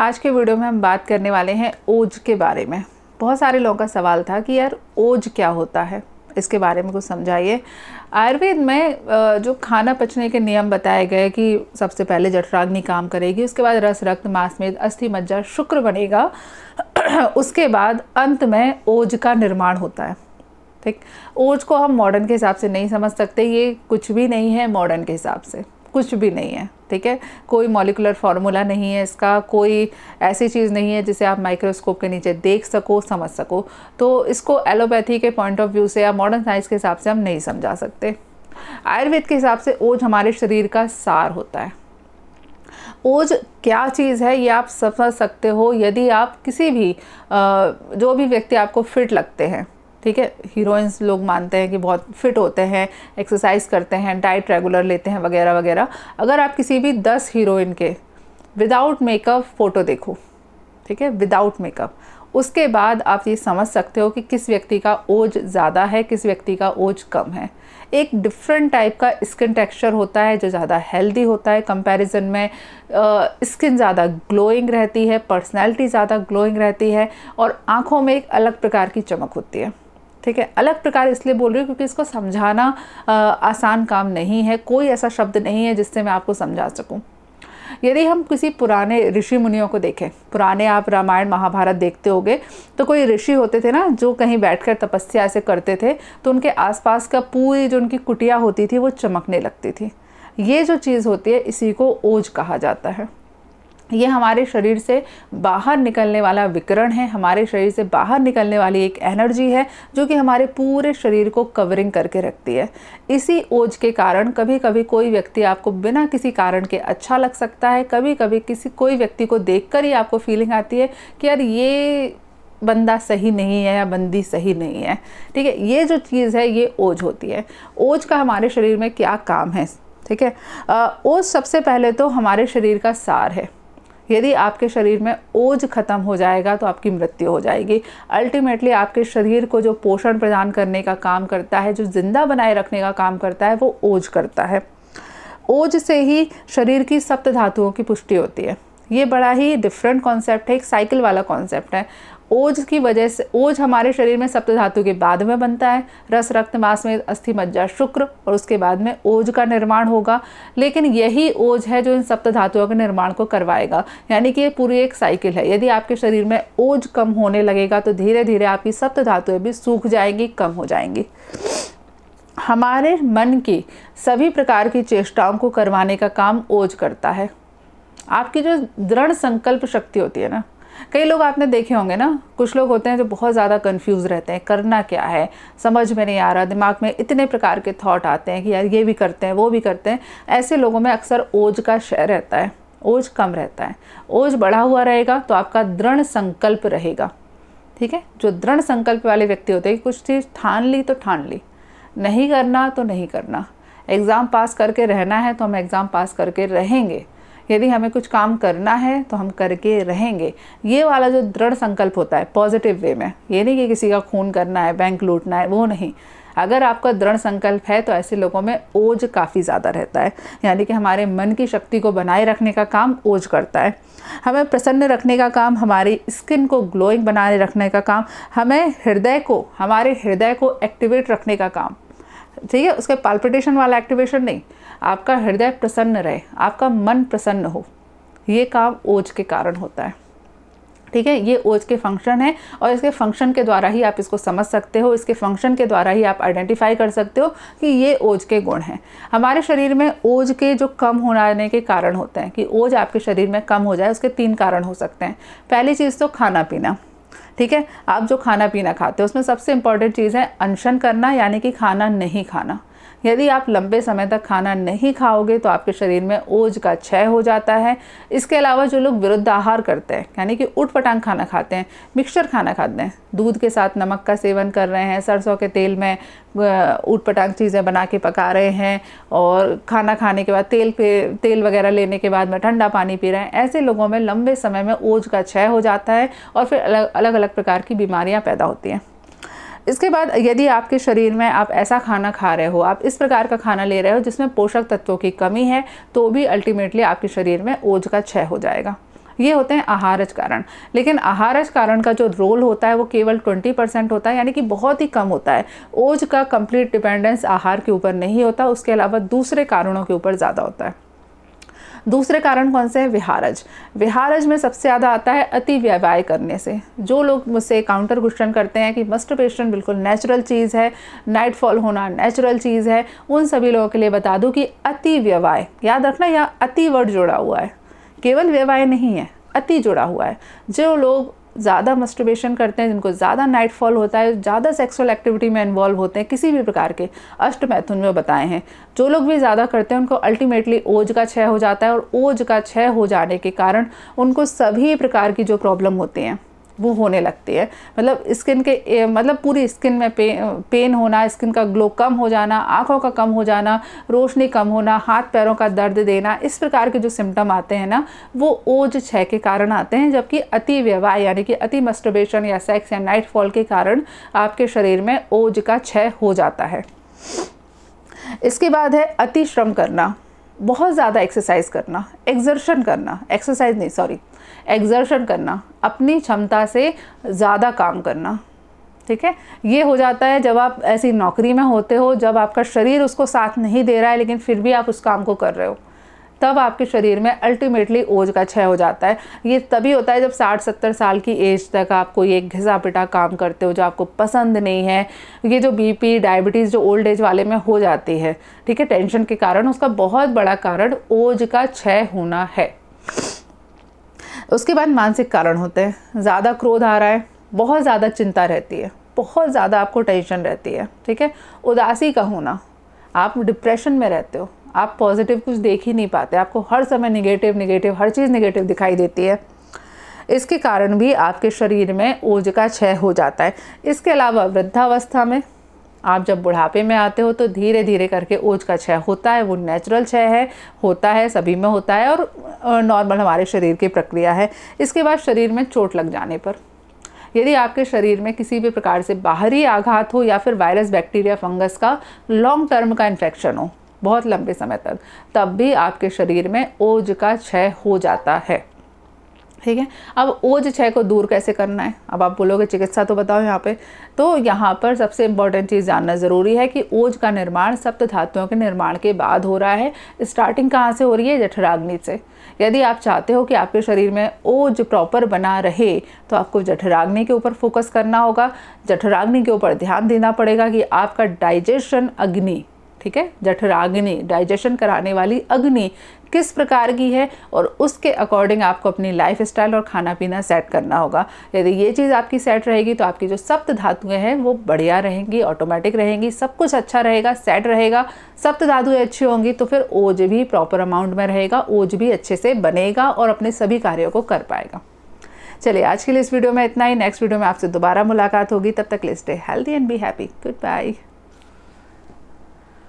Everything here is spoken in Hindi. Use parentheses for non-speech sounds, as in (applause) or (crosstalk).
आज के वीडियो में हम बात करने वाले हैं ओज के बारे में बहुत सारे लोगों का सवाल था कि यार ओज क्या होता है इसके बारे में कुछ समझाइए आयुर्वेद में जो खाना पचने के नियम बताए गए कि सबसे पहले जठराग्नि काम करेगी उसके बाद रस रक्त मांस में अस्थि मज्जा शुक्र बनेगा (clears throat) उसके बाद अंत में ओज का निर्माण होता है ठीक ओज को हम मॉडर्न के हिसाब से नहीं समझ सकते ये कुछ भी नहीं है मॉडर्न के हिसाब से कुछ भी नहीं है ठीक है कोई मॉलिकुलर फार्मूला नहीं है इसका कोई ऐसी चीज़ नहीं है जिसे आप माइक्रोस्कोप के नीचे देख सको समझ सको तो इसको एलोपैथी के पॉइंट ऑफ व्यू से या मॉडर्न साइंस के हिसाब से हम नहीं समझा सकते आयुर्वेद के हिसाब से ओज हमारे शरीर का सार होता है ओज क्या चीज़ है ये आप समझ सकते हो यदि आप किसी भी जो भी व्यक्ति आपको फिट लगते हैं ठीक है हीरोइंस लोग मानते हैं कि बहुत फिट होते हैं एक्सरसाइज करते हैं डाइट रेगुलर लेते हैं वगैरह वगैरह अगर आप किसी भी दस हीरोइन के विदाउट मेकअप फ़ोटो देखो ठीक है विदाउट मेकअप उसके बाद आप ये समझ सकते हो कि किस व्यक्ति का ओज ज़्यादा है किस व्यक्ति का ओज कम है एक डिफरेंट टाइप का स्किन टेक्सचर होता है जो ज़्यादा हेल्दी होता है कंपैरिजन में स्किन ज़्यादा ग्लोइंग रहती है पर्सनैलिटी ज़्यादा ग्लोइंग रहती है और आँखों में एक अलग प्रकार की चमक होती है ठीक है अलग प्रकार इसलिए बोल रही हूँ क्योंकि इसको समझाना आ, आसान काम नहीं है कोई ऐसा शब्द नहीं है जिससे मैं आपको समझा सकूँ यदि हम किसी पुराने ऋषि मुनियों को देखें पुराने आप रामायण महाभारत देखते होंगे तो कोई ऋषि होते थे ना जो कहीं बैठकर तपस्या ऐसे करते थे तो उनके आसपास का पूरी जो उनकी कुटिया होती थी वो चमकने लगती थी ये जो चीज़ होती है इसी को ओज कहा जाता है ये हमारे शरीर से बाहर निकलने वाला विकरण है हमारे शरीर से बाहर निकलने वाली एक एनर्जी है जो कि हमारे पूरे शरीर को कवरिंग करके रखती है इसी ओज के कारण कभी कभी कोई व्यक्ति आपको बिना किसी कारण के अच्छा लग सकता है कभी कभी किसी कोई व्यक्ति को देखकर ही आपको फीलिंग आती है कि यार ये बंदा सही नहीं है या बंदी सही नहीं है ठीक है ये जो चीज़ है ये ओज होती है ओज का हमारे शरीर में क्या काम है ठीक है ओज सबसे पहले तो हमारे शरीर का सार है यदि आपके शरीर में ओज खत्म हो जाएगा तो आपकी मृत्यु हो जाएगी अल्टीमेटली आपके शरीर को जो पोषण प्रदान करने का काम करता है जो ज़िंदा बनाए रखने का काम करता है वो ओज करता है ओज से ही शरीर की सप्त धातुओं की पुष्टि होती है ये बड़ा ही डिफरेंट कॉन्सेप्ट है एक साइकिल वाला कॉन्सेप्ट है ओज की वजह से ओज हमारे शरीर में सप्त धातु के बाद में बनता है रस रक्त मास में अस्थि मज्जा शुक्र और उसके बाद में ओज का निर्माण होगा लेकिन यही ओज है जो इन सप्त धातुओं के निर्माण को करवाएगा यानी कि ये पूरी एक साइकिल है यदि आपके शरीर में ओज कम होने लगेगा तो धीरे धीरे आपकी सप्त धातुएँ भी सूख जाएंगी कम हो जाएंगी हमारे मन की सभी प्रकार की चेष्टाओं को करवाने का काम ओज करता है आपकी जो दृढ़ संकल्प शक्ति होती है ना कई लोग आपने देखे होंगे ना कुछ लोग होते हैं जो बहुत ज़्यादा कंफ्यूज रहते हैं करना क्या है समझ में नहीं आ रहा दिमाग में इतने प्रकार के थॉट आते हैं कि यार ये भी करते हैं वो भी करते हैं ऐसे लोगों में अक्सर ओज का शय रहता है ओज कम रहता है ओज बढ़ा हुआ रहेगा तो आपका दृढ़ संकल्प रहेगा ठीक है जो दृढ़ संकल्प वाले व्यक्ति होते हैं कि कुछ चीज़ ठान ली तो ठान ली नहीं करना तो नहीं करना एग्ज़ाम पास करके रहना है तो हम एग्ज़ाम पास करके रहेंगे यदि हमें कुछ काम करना है तो हम करके रहेंगे ये वाला जो दृढ़ संकल्प होता है पॉजिटिव वे में ये नहीं कि किसी का खून करना है बैंक लूटना है वो नहीं अगर आपका दृढ़ संकल्प है तो ऐसे लोगों में ओज काफ़ी ज़्यादा रहता है यानी कि हमारे मन की शक्ति को बनाए रखने का काम ओज करता है हमें प्रसन्न रखने का काम हमारी स्किन को ग्लोइंग बनाए रखने का काम हमें हृदय को हमारे हृदय को एक्टिवेट रखने का काम ठीक है उसके पाल्पिटेशन वाला एक्टिवेशन नहीं आपका हृदय प्रसन्न रहे आपका मन प्रसन्न हो ये काम ओज के कारण होता है ठीक है ये ओज के फंक्शन है और इसके फंक्शन के द्वारा ही आप इसको समझ सकते हो इसके फंक्शन के द्वारा ही आप आइडेंटिफाई कर सकते हो कि ये ओज के गुण हैं हमारे शरीर में ओज के जो कम होने के कारण होते हैं कि ओज आपके शरीर में कम हो जाए उसके तीन कारण हो सकते हैं पहली चीज़ तो खाना पीना ठीक है आप जो खाना पीना खाते हो उसमें सबसे इंपॉर्टेंट चीज़ है अनशन करना यानी कि खाना नहीं खाना यदि आप लंबे समय तक खाना नहीं खाओगे तो आपके शरीर में ओज का क्षय हो जाता है इसके अलावा जो लोग विरुद्ध आहार करते हैं यानी कि उठ पटांग खाना खाते हैं मिक्सचर खाना खाते हैं दूध के साथ नमक का सेवन कर रहे हैं सरसों के तेल में ऊट पटांग चीज़ें बना के पका रहे हैं और खाना खाने के बाद तेल पे तेल वगैरह लेने के बाद में ठंडा पानी पी रहे हैं ऐसे लोगों में लंबे समय में ओज का क्षय हो जाता है और फिर अलग अलग, अलग प्रकार की बीमारियाँ पैदा होती हैं इसके बाद यदि आपके शरीर में आप ऐसा खाना खा रहे हो आप इस प्रकार का खाना ले रहे हो जिसमें पोषक तत्वों की कमी है तो भी अल्टीमेटली आपके शरीर में ओज का क्षय हो जाएगा ये होते हैं आहारज कारण लेकिन आहारज कारण का जो रोल होता है वो केवल 20 परसेंट होता है यानी कि बहुत ही कम होता है ओज का कंप्लीट डिपेंडेंस आहार के ऊपर नहीं होता उसके अलावा दूसरे कारणों के ऊपर ज़्यादा होता है दूसरे कारण कौन से हैं विहारज विहारज में सबसे ज़्यादा आता है अति व्यवहार करने से जो लोग मुझसे काउंटर क्वेश्चन करते हैं कि पेशन बिल्कुल नेचुरल चीज़ है नाइटफॉल होना नेचुरल चीज़ है उन सभी लोगों के लिए बता दूँ कि अति व्यवहार याद रखना यह अति वर्ड जुड़ा हुआ है केवल व्यवहार नहीं है अति जुड़ा हुआ है जो लोग ज़्यादा मस्टिबेशन करते हैं जिनको ज़्यादा नाइट फॉल होता है ज़्यादा सेक्सुअल एक्टिविटी में इन्वॉल्व होते हैं किसी भी प्रकार के अष्ट मैथुन में बताए हैं जो लोग भी ज़्यादा करते हैं उनको अल्टीमेटली ओज का क्षय हो जाता है और ओज का क्षय हो जाने के कारण उनको सभी प्रकार की जो प्रॉब्लम होती हैं वो होने लगती है मतलब स्किन के मतलब पूरी स्किन में पे, पेन होना स्किन का ग्लो कम हो जाना आँखों का कम हो जाना रोशनी कम होना हाथ पैरों का दर्द देना इस प्रकार के जो सिम्टम आते हैं ना वो ओज छः के कारण आते हैं जबकि अति व्यवहार यानी कि अति मस्टोबेशन या सेक्स या नाइट फॉल के कारण आपके शरीर में ओज का क्षय हो जाता है इसके बाद है अति श्रम करना बहुत ज़्यादा एक्सरसाइज करना एक्जर्शन करना एक्सरसाइज नहीं सॉरी एक्जर्शन करना अपनी क्षमता से ज़्यादा काम करना ठीक है ये हो जाता है जब आप ऐसी नौकरी में होते हो जब आपका शरीर उसको साथ नहीं दे रहा है लेकिन फिर भी आप उस काम को कर रहे हो तब आपके शरीर में अल्टीमेटली ओज का क्षय हो जाता है ये तभी होता है जब साठ सत्तर साल की एज तक आपको ये घिसा पिटा काम करते हो जो आपको पसंद नहीं है ये जो बीपी डायबिटीज़ जो ओल्ड एज वाले में हो जाती है ठीक है टेंशन के कारण उसका बहुत बड़ा कारण ओज का क्षय होना है उसके बाद मानसिक कारण होते हैं ज़्यादा क्रोध आ रहा है बहुत ज़्यादा चिंता रहती है बहुत ज़्यादा आपको टेंशन रहती है ठीक है उदासी का होना आप डिप्रेशन में रहते हो आप पॉजिटिव कुछ देख ही नहीं पाते आपको हर समय निगेटिव निगेटिव हर चीज़ निगेटिव दिखाई देती है इसके कारण भी आपके शरीर में ओज का क्षय हो जाता है इसके अलावा वृद्धावस्था में आप जब बुढ़ापे में आते हो तो धीरे धीरे करके ओज का क्षय होता है वो नेचुरल क्षय है होता है सभी में होता है और नॉर्मल हमारे शरीर की प्रक्रिया है इसके बाद शरीर में चोट लग जाने पर यदि आपके शरीर में किसी भी प्रकार से बाहरी आघात हो या फिर वायरस बैक्टीरिया फंगस का लॉन्ग टर्म का इन्फेक्शन हो बहुत लंबे समय तक तब भी आपके शरीर में ओज का क्षय हो जाता है ठीक है अब ओज क्षय को दूर कैसे करना है अब आप बोलोगे चिकित्सा तो बताओ यहाँ पे तो यहाँ पर सबसे इम्पॉर्टेंट चीज़ जानना ज़रूरी है कि ओज का निर्माण सप्त धातुओं के निर्माण के बाद हो रहा है स्टार्टिंग कहाँ से हो रही है जठराग्नि से यदि आप चाहते हो कि आपके शरीर में ओज प्रॉपर बना रहे तो आपको जठराग्नि के ऊपर फोकस करना होगा जठराग्नि के ऊपर ध्यान देना पड़ेगा कि आपका डाइजेशन अग्नि ठीक है जठराग्नि डाइजेशन कराने वाली अग्नि किस प्रकार की है और उसके अकॉर्डिंग आपको अपनी लाइफ स्टाइल और खाना पीना सेट करना होगा यदि ये चीज़ आपकी सेट रहेगी तो आपकी जो सप्त धातुएँ हैं वो बढ़िया रहेंगी ऑटोमेटिक रहेंगी सब कुछ अच्छा रहेगा सेट रहेगा सप्त धातुएँ अच्छी होंगी तो फिर ओज भी प्रॉपर अमाउंट में रहेगा ओज भी अच्छे से बनेगा और अपने सभी कार्यों को कर पाएगा चलिए आज के लिए इस वीडियो में इतना ही नेक्स्ट वीडियो में आपसे दोबारा मुलाकात होगी तब तक लिस्ट है healthy and be happy good bye